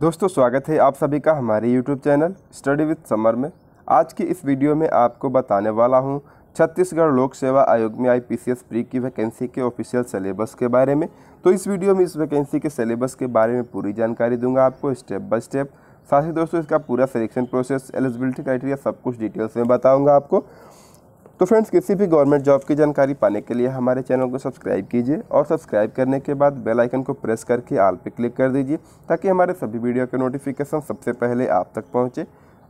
दोस्तों स्वागत है आप सभी का हमारे YouTube channel study with Samar में आज की इस वीडियो में आपको बताने वाला हूं छत्तीसगढ़ लोक सेवा आयोग में आई पी प्री की वैकेंसी के ऑफिशियल सिलेबस के बारे में तो इस वीडियो में इस वैकेंसी के सिलेबस के बारे में पूरी जानकारी दूंगा आपको स्टेप बाय स्टेप साथ ही दोस्तों इसका पूरा सिलेक्शन प्रोसेस एलिजिबिलिटी क्राइटेरिया सब कुछ डिटेल्स में बताऊँगा आपको तो फ्रेंड्स किसी भी गवर्नमेंट जॉब की जानकारी पाने के लिए हमारे चैनल को सब्सक्राइब कीजिए और सब्सक्राइब करने के बाद बेल आइकन को प्रेस करके आल पे क्लिक कर दीजिए ताकि हमारे सभी वीडियो के नोटिफिकेशन सबसे पहले आप तक पहुँचे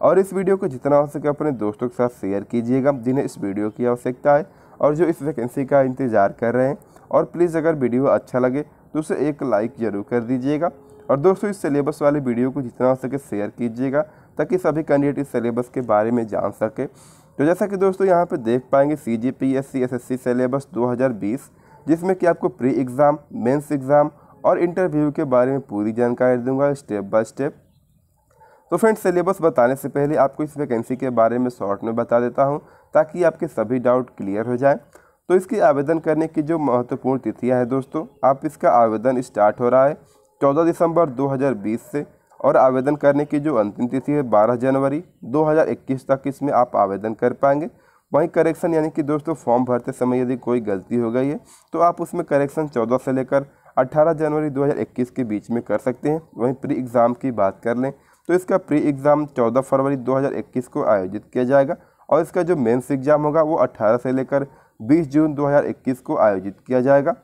और इस वीडियो को जितना हो सके अपने दोस्तों के साथ शेयर कीजिएगा जिन्हें इस वीडियो की आवश्यकता है और जो इस वैकेंसी का इंतज़ार कर रहे हैं और प्लीज़ अगर वीडियो अच्छा लगे तो उसे एक लाइक ज़रूर कर दीजिएगा और दोस्तों इस सिलेबस वाले वीडियो को जितना हो सके शेयर कीजिएगा ताकि सभी कैंडिडेट इस सिलेबस के बारे में जान सके तो जैसा कि दोस्तों यहाँ पे देख पाएंगे C G P S C S S C syllabus दो हज़ार बीस जिसमें कि आपको प्री एग्ज़ाम मेंस एग्ज़ाम और इंटरव्यू के बारे में पूरी जानकारी दूंगा स्टेप बाय स्टेप तो फ्रेंड्स सिलेबस बताने से पहले आपको इस वैकेंसी के बारे में शॉर्ट में बता देता हूँ ताकि आपके सभी डाउट क्लियर हो जाए तो इसके आवेदन करने की जो महत्वपूर्ण तिथियाँ हैं दोस्तों आप इसका आवेदन स्टार्ट हो रहा है चौदह दिसंबर बीस से और आवेदन करने की जो अंतिम तिथि है 12 जनवरी 2021 तक इसमें आप आवेदन कर पाएंगे वहीं करेक्शन यानी कि दोस्तों फॉर्म भरते समय यदि कोई गलती हो गई है तो आप उसमें करेक्शन 14 से लेकर 18 जनवरी 2021 के बीच में कर सकते हैं वहीं प्री एग्ज़ाम की बात कर लें तो इसका प्री एग्ज़ाम चौदह फरवरी इक्कीस को आयोजित किया जाएगा और इसका जो मेंस एग्ज़ाम होगा वो अट्ठारह से लेकर बीस जून इक्कीस को आयोजित किया जाएगा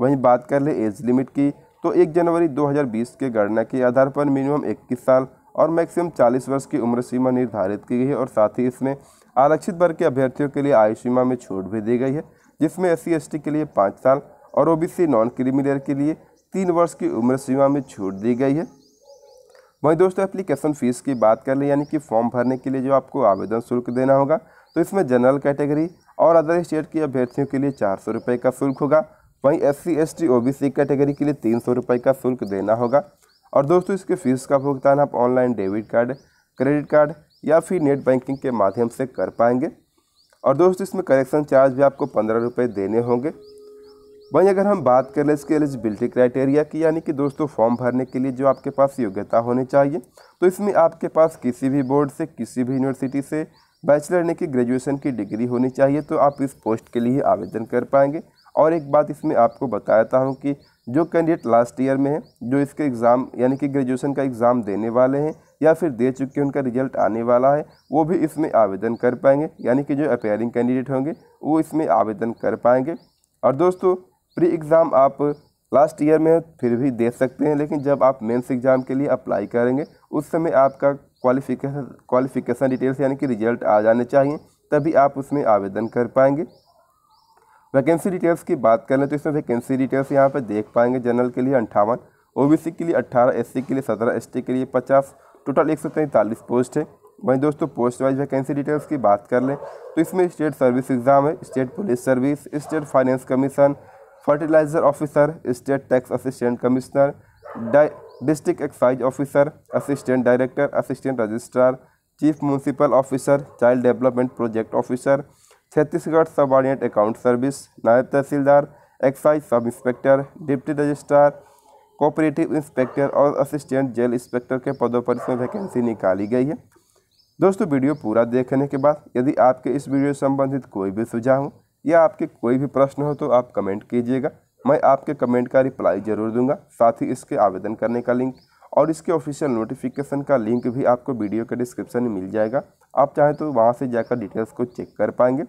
वहीं बात कर लें एज लिमिट की तो 1 जनवरी 2020 के गणना के आधार पर मिनिमम 21 साल और मैक्सिमम 40 वर्ष की उम्र सीमा निर्धारित की गई है और साथ ही इसमें आरक्षित वर्ग के अभ्यर्थियों के लिए आयु सीमा में छूट भी दी गई है जिसमें एस सी के लिए पाँच साल और ओ नॉन क्रिमिलियर के लिए तीन वर्ष की उम्र सीमा में छूट दी गई है वहीं दोस्तों एप्लीकेशन फ़ीस की बात कर लें यानी कि फॉर्म भरने के लिए जो आपको आवेदन शुल्क देना होगा तो इसमें जनरल कैटेगरी और अदर स्टेट के अभ्यर्थियों के लिए चार सौ रुपये का शुल्क होगा वहीं S C S T O B C category के लिए तीन सौ रुपये का शुल्क देना होगा और दोस्तों इसके फीस का भुगतान आप online debit card credit card या फिर नेट बैंकिंग के माध्यम से कर पाएंगे और दोस्तों इसमें करेक्शन चार्ज भी आपको पंद्रह रुपये देने होंगे वहीं अगर हम बात कर लें इसके एलिजिबिलिटी क्राइटेरिया की यानी कि दोस्तों फॉर्म भरने के लिए जो आपके पास योग्यता होनी चाहिए तो इसमें आपके पास किसी भी बोर्ड से किसी भी यूनिवर्सिटी से बैचलर यानी कि ग्रेजुएशन की डिग्री होनी चाहिए तो आप इस पोस्ट के लिए आवेदन कर पाएंगे और एक बात इसमें आपको बताता हूँ कि जो कैंडिडेट लास्ट ईयर में है जो इसके एग्ज़ाम यानी कि ग्रेजुएशन का एग्ज़ाम देने वाले हैं या फिर दे चुके हैं उनका रिजल्ट आने वाला है वो भी इसमें आवेदन कर पाएंगे यानी कि जो अपेयरिंग कैंडिडेट होंगे वो इसमें आवेदन कर पाएंगे और दोस्तों प्री एग्ज़ाम आप लास्ट ईयर में फिर भी दे सकते हैं लेकिन जब आप मेंस एग्ज़ाम के लिए अप्लाई करेंगे उस समय आपका क्वालिफिकेशन क्वालिफिकेशन डिटेल्स यानी कि रिजल्ट आ जाने चाहिए तभी आप उसमें आवेदन कर पाएंगे वैकेंसी डिटेल्स की बात करें तो इसमें वैकेंसी डिटेल्स यहाँ पर देख पाएंगे जनरल के लिए अंठावन ओ के लिए अट्ठारह एस के लिए सत्रह एस के लिए पचास टोटल एक पोस्ट है वहीं दोस्तों पोस्ट वाइज वैकेंसी डिटेल्स की बात कर लें तो इसमें स्टेट सर्विस एग्ज़ाम है state police service state finance commission fertiliser officer state tax assistant commissioner district excise officer assistant director assistant registrar chief municipal officer child development project officer Chhattisgarh subordinate account service naib tehsildar excise sub inspector deputy registrar cooperative inspector और assistant jail inspector के पदों पर इसमें vacancy निकाली गई है दोस्तों video पूरा देखने के बाद यदि आपके इस वीडियो से संबंधित कोई भी सुझाव हो या आपके कोई भी प्रश्न हो तो आप कमेंट कीजिएगा मैं आपके कमेंट का रिप्लाई जरूर दूंगा साथ ही इसके आवेदन करने का लिंक और इसके ऑफिशियल नोटिफिकेशन का लिंक भी आपको वीडियो के डिस्क्रिप्शन में मिल जाएगा आप चाहें तो वहाँ से जाकर डिटेल्स को चेक कर पाएंगे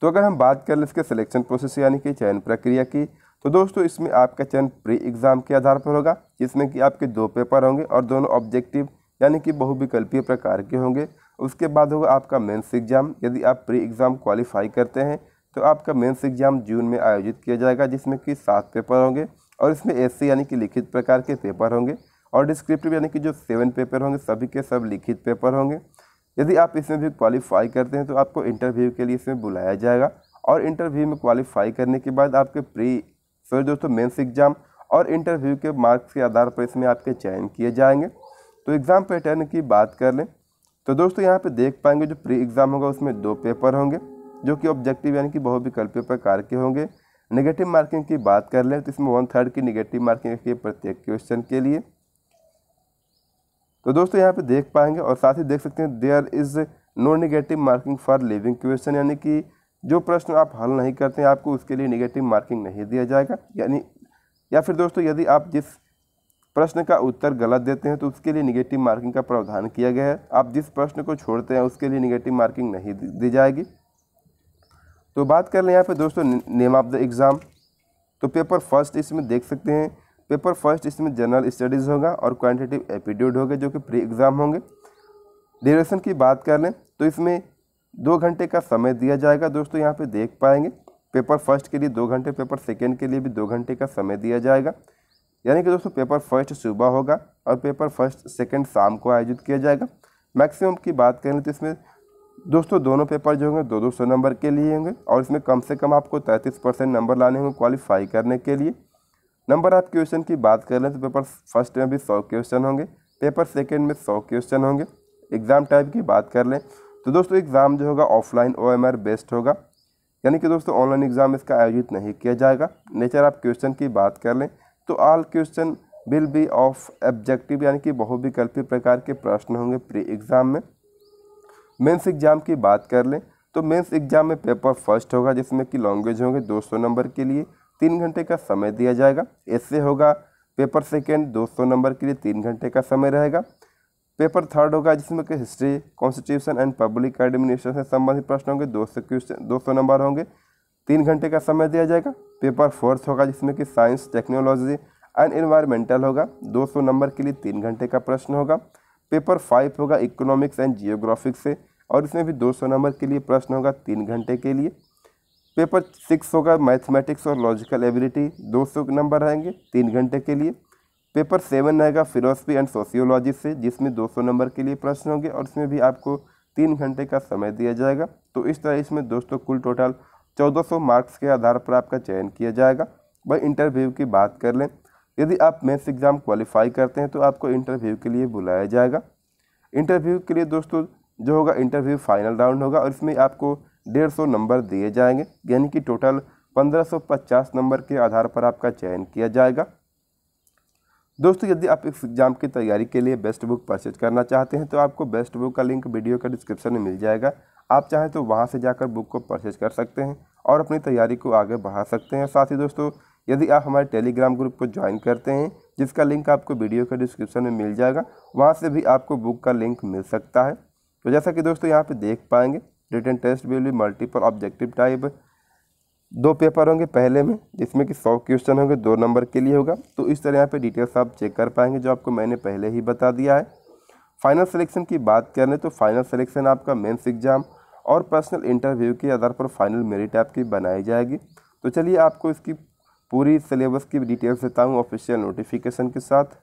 तो अगर हम बात कर लें इसके सिलेक्शन प्रोसेस यानी कि चयन प्रक्रिया की तो दोस्तों इसमें आपका चयन प्री एग्ज़ाम के आधार पर होगा जिसमें कि आपके दो पेपर होंगे और दोनों ऑब्जेक्टिव यानी कि बहुविकल्पीय प्रकार के होंगे उसके बाद होगा आपका मेंस एग्ज़ाम यदि आप प्री एग्ज़ाम क्वालिफाई करते हैं तो आपका मेंस एग्ज़ाम जून में आयोजित किया जाएगा जिसमें कि सात पेपर होंगे और इसमें एस यानी कि लिखित प्रकार के पेपर होंगे और डिस्क्रिप्टिव यानी कि जो सेवन पेपर होंगे सभी के सब लिखित पेपर होंगे यदि आप इसमें भी क्वालिफाई करते हैं तो आपको इंटरव्यू के लिए इसमें बुलाया जाएगा और इंटरव्यू में क्वालिफाई करने के बाद आपके प्री सॉरी दोस्तों मेंस एग्ज़ाम और इंटरव्यू के मार्क्स के आधार पर इसमें आपके चयन किए जाएंगे तो एग्ज़ाम पैटर्न की बात कर लें तो दोस्तों यहाँ पे देख पाएंगे जो प्री एग्ज़ाम होगा उसमें दो पेपर होंगे जो कि ऑब्जेक्टिव यानी कि बहुविकल्पीय प्रकार के होंगे नेगेटिव मार्किंग की बात कर लें तो इसमें वन थर्ड की नेगेटिव मार्किंग रखी है प्रत्येक क्वेश्चन के लिए तो दोस्तों यहाँ पे देख पाएंगे और साथ ही देख सकते हैं there is no negative marking for leaving question यानी कि जो प्रश्न आप हल नहीं करते हैं आपको उसके लिए निगेटिव मार्किंग नहीं दिया जाएगा यानी या फिर दोस्तों यदि आप जिस प्रश्न का उत्तर गलत देते हैं तो उसके लिए निगेटिव मार्किंग का प्रावधान किया गया है आप जिस प्रश्न को छोड़ते हैं उसके लिए निगेटिव मार्किंग नहीं दी जाएगी तो बात कर लें यहाँ पे दोस्तों नेम ऑफ द एग्ज़ाम तो पेपर फर्स्ट इसमें देख सकते हैं पेपर फर्स्ट इसमें जनरल स्टडीज़ होगा और क्वान्टिटिव एपीट्यूड होगा जो कि प्री एग्ज़ाम होंगे ड्यूरेशन की बात कर लें तो इसमें दो घंटे का समय दिया जाएगा दोस्तों यहाँ पे देख पाएंगे पेपर फर्स्ट के लिए दो घंटे पेपर सेकेंड के लिए भी दो घंटे का समय दिया जाएगा यानी कि दोस्तों पेपर फर्स्ट सुबह होगा और पेपर फर्स्ट सेकेंड शाम को आयोजित किया जाएगा मैक्सिमम की बात करें तो इसमें दोस्तों दोनों पेपर जो होंगे दो दो सौ नंबर के लिए होंगे और इसमें कम से कम आपको तैंतीस परसेंट नंबर लाने होंगे क्वालिफाई करने के लिए नंबर आप क्वेश्चन की बात कर लें तो पेपर फर्स्ट में भी सौ क्वेश्चन होंगे पेपर सेकेंड में सौ क्वेश्चन होंगे एग्ज़ाम टाइप की बात कर लें तो दोस्तों एग्ज़ाम जो होगा ऑफलाइन ओ बेस्ट होगा यानी कि दोस्तों ऑनलाइन एग्ज़ाम इसका आयोजित नहीं किया जाएगा नेचर आप क्वेश्चन की बात कर लें तो all question will be of objective यानी कि बहुविकल्पी प्रकार के प्रश्न होंगे प्री एग्ज़ाम में मेंस एग्ज़ाम की बात कर लें तो मेंस एग्ज़ाम में पेपर फर्स्ट होगा जिसमें कि लैंग्वेज होंगे 200 नंबर के लिए तीन घंटे का समय दिया जाएगा ऐसे होगा पेपर सेकेंड सौ नंबर के लिए तीन घंटे का समय रहेगा पेपर थर्ड होगा जिसमें कि history constitution and public administration से संबंधित प्रश्न होंगे दो सौ क्वेश्चन दो सौ नंबर होंगे तीन घंटे का समय दिया जाएगा पेपर फोर्थ होगा जिसमें कि साइंस टेक्नोलॉजी एंड इन्वायरमेंटल होगा दो सौ नंबर के लिए तीन घंटे का प्रश्न होगा पेपर फाइव होगा इकोनॉमिक्स एंड जियोग्राफिक्स से और इसमें भी सौ नंबर के लिए प्रश्न होगा तीन घंटे के लिए पेपर सिक्स होगा मैथमेटिक्स और लॉजिकल एबिलिटी दो सौ नंबर आएंगे तीन घंटे के लिए पेपर सेवन आएगा फिलोसफी एंड सोशियोलॉजी से जिसमें दो सौ नंबर के लिए प्रश्न होंगे और इसमें भी आपको तीन घंटे का समय दिया जाएगा तो इस तरह इसमें दोस्तों कुल टोटल सौ मार्क्स के आधार पर आपका चयन किया जाएगा भाई इंटरव्यू की बात कर लें यदि आप मेंस एग्ज़ाम क्वालिफाई करते हैं तो आपको इंटरव्यू के लिए बुलाया जाएगा इंटरव्यू के लिए दोस्तों जो होगा इंटरव्यू फाइनल राउंड होगा और इसमें आपको डेढ़ सौ नंबर दिए जाएंगे यानी कि टोटल पंद्रह सौ पचास नंबर के आधार पर आपका चयन किया जाएगा दोस्तों यदि आप इस एग्ज़ाम की तैयारी के लिए बेस्ट बुक परचेज करना चाहते हैं तो आपको बेस्ट बुक का लिंक वीडियो का डिस्क्रिप्शन में मिल जाएगा आप चाहें तो वहाँ से जाकर बुक को परचेज कर सकते हैं और अपनी तैयारी को आगे बढ़ा सकते हैं साथ ही दोस्तों यदि आप हमारे टेलीग्राम ग्रुप को ज्वाइन करते हैं जिसका लिंक आपको वीडियो के डिस्क्रिप्शन में मिल जाएगा वहाँ से भी आपको बुक का लिंक मिल सकता है तो जैसा कि दोस्तों यहाँ पर देख पाएंगे written test will be multiple objective type दो पेपर होंगे पहले में जिसमें कि सौ क्वेश्चन होंगे दो नंबर के लिए होगा तो इस तरह यहाँ पे डिटेल्स आप चेक कर पाएंगे जो आपको मैंने पहले ही बता दिया है फाइनल सिलेक्शन की बात करें तो फाइनल सिलेक्शन आपका मेंस एग्ज़ाम और पर्सनल इंटरव्यू के आधार पर फाइनल मेरिट आपकी बनाई जाएगी तो चलिए आपको इसकी पूरी सिलेबस की डिटेल्स देता हूँ ऑफिशियल नोटिफिकेशन के साथ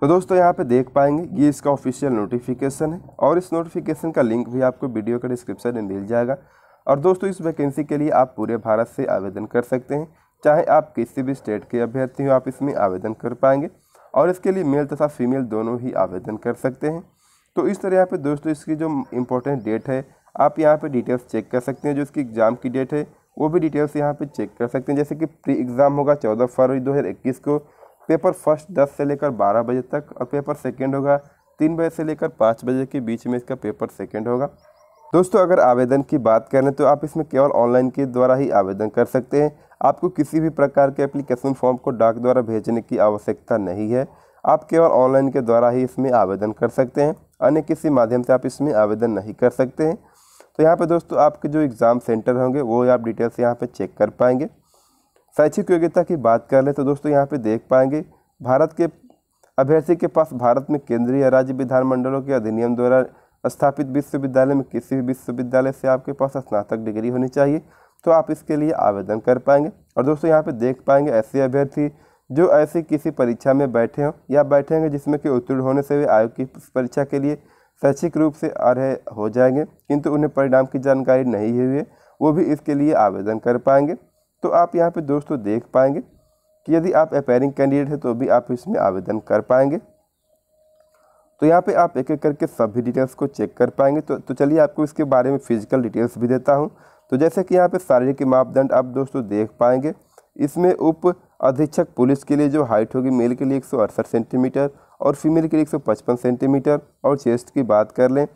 तो दोस्तों यहाँ पे देख पाएंगे ये इसका ऑफिशियल नोटिफिकेशन है और इस नोटिफिकेशन का लिंक भी आपको वीडियो का डिस्क्रिप्शन में मिल जाएगा और दोस्तों इस वैकेंसी के लिए आप पूरे भारत से आवेदन कर सकते हैं चाहे आप किसी भी स्टेट के अभ्यर्थी हो आप इसमें आवेदन कर पाएंगे और इसके लिए मेल तथा फीमेल दोनों ही आवेदन कर सकते हैं तो इस तरह यहाँ पर दोस्तों इसकी जो इम्पोर्टेंट डेट है आप यहाँ पर डिटेल्स चेक कर सकते हैं जो इसकी एग्ज़ाम की डेट है वो भी डिटेल्स यहाँ पर चेक कर सकते हैं जैसे कि प्री एग्ज़ाम होगा चौदह फरवरी दो को पेपर फर्स्ट दस से लेकर बारह बजे तक और पेपर सेकेंड होगा तीन बजे से लेकर पाँच बजे के बीच में इसका पेपर सेकेंड होगा दोस्तों अगर आवेदन की बात करें तो आप इसमें केवल ऑनलाइन के द्वारा ही आवेदन कर सकते हैं आपको किसी भी प्रकार के एप्लीकेशन फॉर्म को डाक द्वारा भेजने की आवश्यकता नहीं है आप केवल ऑनलाइन के द्वारा ही इसमें आवेदन कर सकते हैं अन्य किसी माध्यम से आप इसमें आवेदन नहीं कर सकते हैं तो यहाँ पर दोस्तों आपके जो एग्ज़ाम सेंटर होंगे वो आप डिटेल्स यहाँ पर चेक कर पाएंगे शैक्षिक योग्यता की बात कर ले तो दोस्तों यहाँ पे देख पाएंगे भारत के अभ्यर्थी के पास भारत में केंद्रीय राज्य विधानमंडलों के अधिनियम द्वारा स्थापित विश्वविद्यालय में किसी भी विश्वविद्यालय से आपके पास स्नातक डिग्री होनी चाहिए तो आप इसके लिए आवेदन कर पाएंगे और दोस्तों यहाँ पे देख पाएंगे ऐसे अभ्यर्थी जो ऐसी किसी परीक्षा में बैठे हों या बैठेंगे जिसमें कि उत्तीर्ण होने से वे आयोग की परीक्षा के लिए शैक्षिक रूप से अर्य हो जाएंगे किंतु उन्हें परिणाम की जानकारी नहीं हुई है वो भी इसके लिए आवेदन कर पाएंगे तो आप यहाँ पे दोस्तों देख पाएंगे कि यदि आप अपेयरिंग कैंडिडेट हैं तो भी आप इसमें आवेदन कर पाएंगे तो यहाँ पे आप एक एक करके सभी डिटेल्स को चेक कर पाएंगे तो तो चलिए आपको इसके बारे में फिजिकल डिटेल्स भी देता हूँ तो जैसे कि यहाँ पे शारीरिक मापदंड आप दोस्तों देख पाएंगे इसमें उप अधीक्षक पुलिस के लिए जो हाइट होगी मेल के लिए एक सेंटीमीटर और फीमेल के लिए एक सेंटीमीटर और चेस्ट की बात कर लें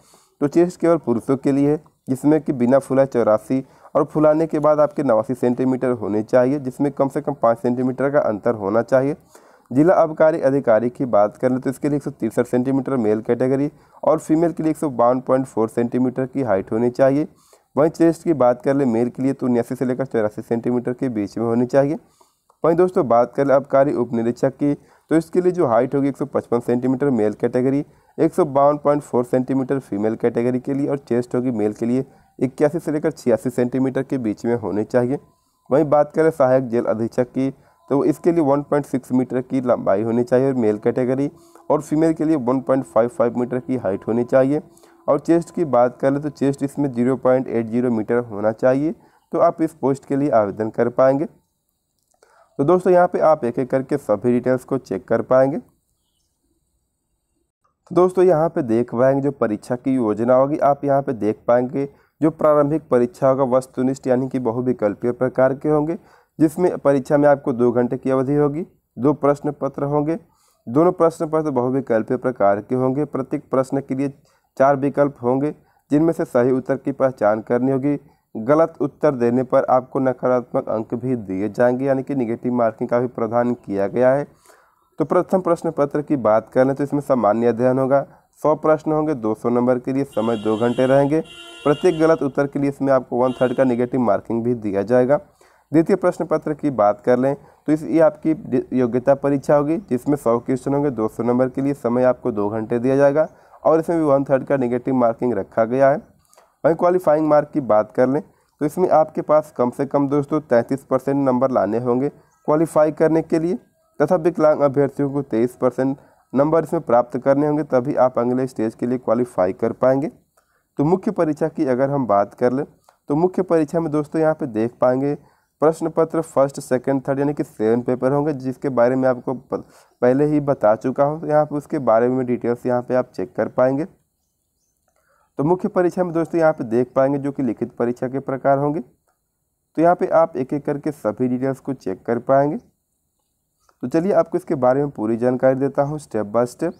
तो चेस्ट केवल पुरुषों के लिए है जिसमें कि बिना फुला चौरासी और फुलाने के बाद आपके नवासी सेंटीमीटर होने चाहिए जिसमें कम से कम पाँच सेंटीमीटर का अंतर होना चाहिए जिला आबकारी अधिकारी की बात कर लें तो इसके लिए एक सेंटीमीटर मेल कैटेगरी और फीमेल के लिए एक सेंटीमीटर की हाइट होनी चाहिए वहीं चेस्ट की बात कर लें मेल के लिए तो उन्यासी से लेकर चौरासी सेंटीमीटर के बीच में होनी चाहिए वहीं दोस्तों बात कर लें आबकारी उप निरीक्षक की तो इसके लिए जो हाइट होगी 155 सेंटीमीटर मेल कैटेगरी एक सेंटीमीटर फीमेल कैटेगरी के लिए और चेस्ट होगी मेल के लिए इक्यासी से लेकर छियासी सेंटीमीटर के बीच में होने चाहिए वहीं बात करें सहायक जेल अधीक्षक की तो इसके लिए 1.6 मीटर की लंबाई होनी चाहिए मेल कैटेगरी और फीमेल के लिए 1.55 मीटर की हाइट होनी चाहिए और चेस्ट की बात करें तो चेस्ट इसमें 0.80 मीटर होना चाहिए तो आप इस पोस्ट के लिए आवेदन कर पाएंगे तो दोस्तों यहाँ पे आप एक एक करके सभी डिटेल्स को चेक कर पाएंगे तो दोस्तों यहाँ पर देख पाएंगे जो परीक्षा की योजना होगी आप यहाँ पर देख पाएंगे जो प्रारंभिक परीक्षा होगा वस्तुनिष्ठ यानी कि बहुविकल्पीय प्रकार के होंगे जिसमें परीक्षा में आपको दो घंटे की अवधि होगी दो प्रश्न पत्र होंगे दोनों प्रश्न पत्र बहुविकल्पीय प्रकार के होंगे प्रत्येक प्रश्न के लिए चार विकल्प होंगे जिनमें से सही उत्तर की पहचान करनी होगी गलत उत्तर देने पर आपको नकारात्मक अंक भी दिए जाएंगे यानी कि निगेटिव मार्किंग का भी प्रदान किया गया है तो प्रथम प्रश्न पत्र की बात करें तो इसमें सामान्य अध्ययन होगा सौ प्रश्न होंगे दो सौ नंबर के लिए समय दो घंटे रहेंगे प्रत्येक गलत उत्तर के लिए इसमें आपको वन थर्ड का निगेटिव मार्किंग भी दिया जाएगा द्वितीय प्रश्न पत्र की बात कर लें तो इस ये आपकी योग्यता परीक्षा होगी जिसमें सौ क्वेश्चन होंगे सौ नंबर के लिए समय आपको दो घंटे दिया जाएगा और इसमें भी वन थर्ड का निगेटिव मार्किंग रखा गया है वहीं क्वालिफाइंग मार्क की बात कर लें तो इसमें आपके पास कम से कम दोस्तों तैंतीस परसेंट नंबर लाने होंगे क्वालिफाई करने के लिए तथा विकलांग अभ्यर्थियों को तेईस परसेंट नंबर इसमें प्राप्त करने होंगे तभी आप अगले स्टेज के लिए क्वालिफाई कर पाएंगे तो मुख्य परीक्षा की अगर हम बात कर लें तो मुख्य परीक्षा में दोस्तों यहाँ पे देख पाएंगे प्रश्न पत्र फर्स्ट सेकंड थर्ड यानी कि सेवन पेपर होंगे जिसके बारे में आपको पहले ही बता चुका हूँ तो यहाँ पर उसके बारे में डिटेल्स यहाँ पे आप चेक कर पाएंगे तो मुख्य परीक्षा में दोस्तों यहाँ पे देख पाएंगे जो कि लिखित परीक्षा के प्रकार होंगे तो यहाँ पे आप एक एक करके सभी डिटेल्स को चेक कर पाएंगे तो चलिए आपको इसके बारे में पूरी जानकारी देता हूँ स्टेप बाय स्टेप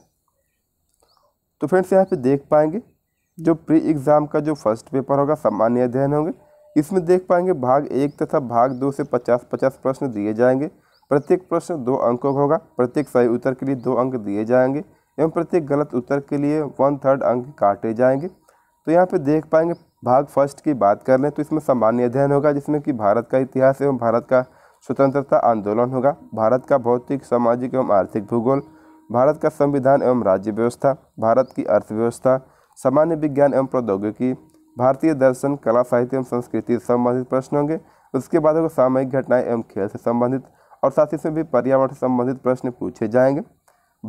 तो फ्रेंड्स यहाँ पे देख पाएंगे जो प्री एग्ज़ाम का जो फर्स्ट पेपर होगा सामान्य अध्ययन होंगे इसमें देख पाएंगे भाग एक तथा भाग दो से पचास पचास प्रश्न दिए जाएंगे प्रत्येक प्रश्न दो अंकों का होगा प्रत्येक सही उत्तर के लिए दो अंक दिए जाएंगे एवं प्रत्येक गलत उत्तर के लिए वन थर्ड अंक काटे जाएंगे तो यहाँ पे देख पाएंगे भाग फर्स्ट की बात कर लें तो इसमें सामान्य अध्ययन होगा जिसमें कि भारत का इतिहास एवं भारत का स्वतंत्रता आंदोलन होगा भारत का भौतिक सामाजिक एवं आर्थिक भूगोल भारत का संविधान एवं राज्य व्यवस्था भारत की अर्थव्यवस्था सामान्य विज्ञान एवं प्रौद्योगिकी भारतीय दर्शन कला साहित्य एवं संस्कृति से संबंधित प्रश्न होंगे उसके बाद होगा सामयिक घटनाएं एवं खेल से संबंधित और साथ ही इसमें भी पर्यावरण से संबंधित प्रश्न पूछे जाएंगे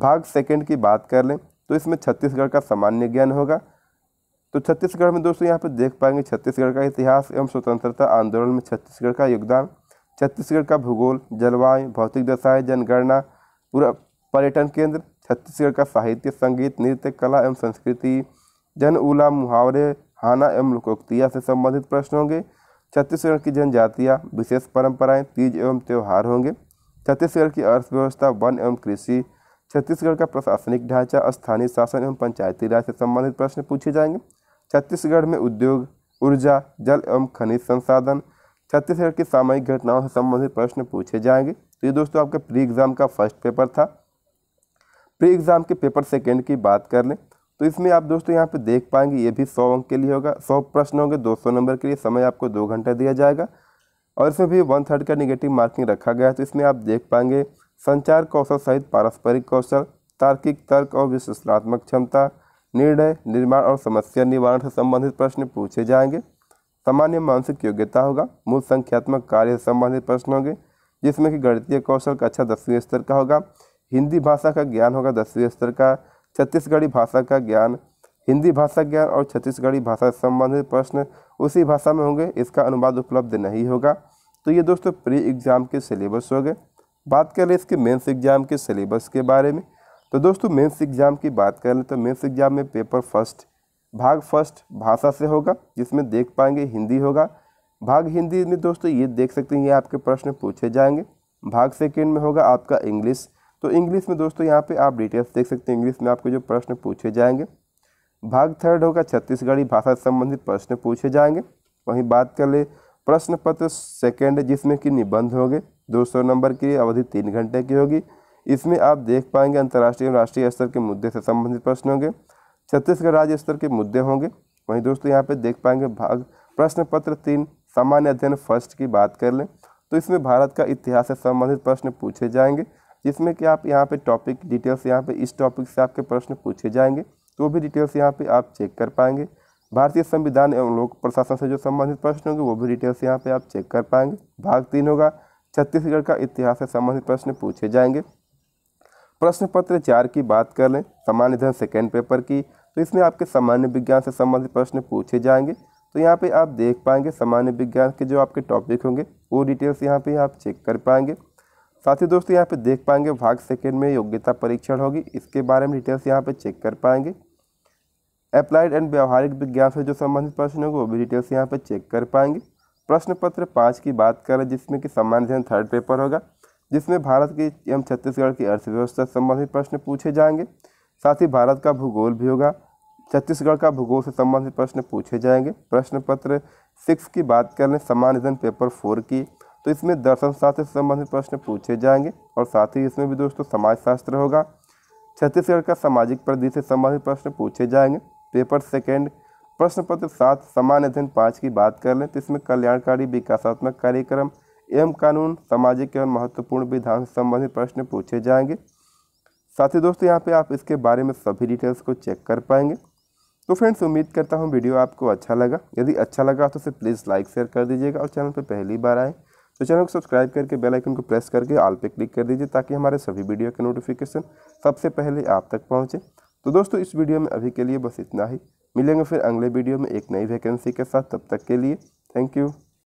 भाग सेकंड की बात कर लें तो इसमें छत्तीसगढ़ का सामान्य ज्ञान होगा तो छत्तीसगढ़ में दोस्तों यहाँ पर देख पाएंगे छत्तीसगढ़ का इतिहास एवं स्वतंत्रता आंदोलन में छत्तीसगढ़ का योगदान छत्तीसगढ़ का भूगोल जलवायु भौतिक दशाएं जनगणना पूरा पर्यटन केंद्र छत्तीसगढ़ का साहित्य संगीत नृत्य कला एवं संस्कृति जन उला मुहावरे हाना एवं लोकोक्तिया से संबंधित प्रश्न होंगे छत्तीसगढ़ की जनजातियाँ विशेष परंपराएं तीज एवं त्यौहार होंगे छत्तीसगढ़ की अर्थव्यवस्था वन एवं कृषि छत्तीसगढ़ का प्रशासनिक ढांचा स्थानीय शासन एवं पंचायती राज से संबंधित प्रश्न पूछे जाएंगे छत्तीसगढ़ में उद्योग ऊर्जा जल एवं खनिज संसाधन छत्तीसगढ़ की सामयिक घटनाओं से संबंधित प्रश्न पूछे जाएंगे तो ये दोस्तों आपका प्री एग्ज़ाम का फर्स्ट पेपर था प्री एग्ज़ाम के पेपर सेकेंड की बात कर लें तो इसमें आप दोस्तों यहाँ पे देख पाएंगे ये भी सौ अंक के लिए होगा सौ प्रश्न होंगे दो सौ नंबर के लिए समय आपको दो घंटा दिया जाएगा और इसमें भी वन थर्ड का निगेटिव मार्किंग रखा गया है तो इसमें आप देख पाएंगे संचार कौशल सहित पारस्परिक कौशल तार्किक तर्क और विश्लेषणात्मक क्षमता निर्णय निर्माण और समस्या निवारण से संबंधित प्रश्न पूछे जाएंगे सामान्य मानसिक योग्यता होगा मूल संख्यात्मक कार्य से संबंधित प्रश्न होंगे जिसमें कि गणितीय कौशल का अच्छा दसवीं स्तर का होगा हिंदी भाषा का ज्ञान होगा दसवीं स्तर का छत्तीसगढ़ी भाषा का ज्ञान हिंदी भाषा ज्ञान और छत्तीसगढ़ी भाषा से संबंधित प्रश्न उसी भाषा में होंगे इसका अनुवाद उपलब्ध नहीं होगा तो ये दोस्तों प्री एग्ज़ाम के सिलेबस हो गए बात कर लें इसके मेंस एग्ज़ाम के सिलेबस के बारे में तो दोस्तों मेंस एग्ज़ाम की बात कर लें तो मेंस एग्ज़ाम में पेपर फर्स्ट भाग फर्स्ट भाषा से होगा जिसमें देख पाएंगे हिंदी होगा भाग हिंदी में दोस्तों ये देख सकते हैं ये आपके प्रश्न पूछे जाएंगे भाग सेकेंड में होगा आपका इंग्लिश तो इंग्लिश में दोस्तों यहाँ पे आप डिटेल्स देख सकते हैं इंग्लिश में आपके जो प्रश्न पूछे जाएंगे भाग थर्ड होगा छत्तीसगढ़ी भाषा से संबंधित प्रश्न पूछे जाएंगे वहीं बात कर ले प्रश्न पत्र सेकेंड जिसमें कि निबंध होंगे 200 नंबर की अवधि तीन घंटे की होगी इसमें आप देख पाएंगे अंतर्राष्ट्रीय और राष्ट्रीय स्तर के मुद्दे से संबंधित प्रश्न होंगे छत्तीसगढ़ राज्य स्तर के मुद्दे होंगे वहीं दोस्तों यहाँ पे देख पाएंगे भाग प्रश्न पत्र तीन सामान्य अध्ययन फर्स्ट की बात कर लें तो इसमें भारत का इतिहास से संबंधित प्रश्न पूछे जाएंगे जिसमें कि आप यहाँ पे टॉपिक डिटेल्स यहाँ पे इस टॉपिक से आपके प्रश्न पूछे जाएंगे तो भी डिटेल्स यहाँ पे आप चेक कर पाएंगे भारतीय संविधान एवं लोक प्रशासन से जो संबंधित प्रश्न होंगे वो भी डिटेल्स यहाँ पर आप चेक कर पाएंगे भाग तीन होगा छत्तीसगढ़ का इतिहास से संबंधित प्रश्न पूछे जाएंगे प्रश्न पत्र चार की बात कर लें सामान्य धन सेकेंड पेपर की तो इसमें आपके सामान्य विज्ञान से संबंधित प्रश्न पूछे जाएंगे तो यहाँ पे आप देख पाएंगे सामान्य विज्ञान के जो आपके टॉपिक होंगे वो डिटेल्स यहाँ पे आप चेक कर पाएंगे साथ ही दोस्तों यहाँ पे देख पाएंगे भाग सेकेंड में योग्यता परीक्षण होगी इसके बारे में डिटेल्स यहाँ पे चेक कर पाएंगे अप्लाइड एंड व्यवहारिक विज्ञान से जो संबंधित प्रश्न होंगे वो भी डिटेल्स यहाँ पर चेक कर पाएंगे प्रश्न पत्र पाँच की बात करें जिसमें कि सामान्य धन थर्ड पेपर होगा जिसमें भारत की एवं छत्तीसगढ़ की अर्थव्यवस्था संबंधित प्रश्न पूछे जाएंगे साथ ही भारत का भूगोल भी होगा छत्तीसगढ़ का भूगोल से संबंधित प्रश्न पूछे जाएंगे प्रश्न पत्र सिक्स की बात कर लें समान निधन पेपर फोर की तो इसमें दर्शन शास्त्र से संबंधित प्रश्न पूछे जाएंगे और साथ ही इसमें भी दोस्तों समाजशास्त्र होगा छत्तीसगढ़ का सामाजिक प्रदि से संबंधित प्रश्न पूछे जाएंगे पेपर सेकेंड प्रश्न पत्र सात समान अध्ययन पाँच की बात कर लें तो इसमें कल्याणकारी विकासात्मक कार्यक्रम एवं कानून सामाजिक एवं महत्वपूर्ण विधान से संबंधित प्रश्न पूछे जाएंगे साथ ही दोस्तों यहाँ पे आप इसके बारे में सभी डिटेल्स को चेक कर पाएंगे तो फ्रेंड्स उम्मीद करता हूँ वीडियो आपको अच्छा लगा यदि अच्छा लगा तो उसे प्लीज़ लाइक शेयर कर दीजिएगा और चैनल पर पहली बार आए तो चैनल को सब्सक्राइब करके बेल आइकन को प्रेस करके ऑल पे क्लिक कर दीजिए ताकि हमारे सभी वीडियो के नोटिफिकेशन सबसे पहले आप तक पहुँचें तो दोस्तों इस वीडियो में अभी के लिए बस इतना ही मिलेंगे फिर अगले वीडियो में एक नई वैकेंसी के साथ तब तक के लिए थैंक यू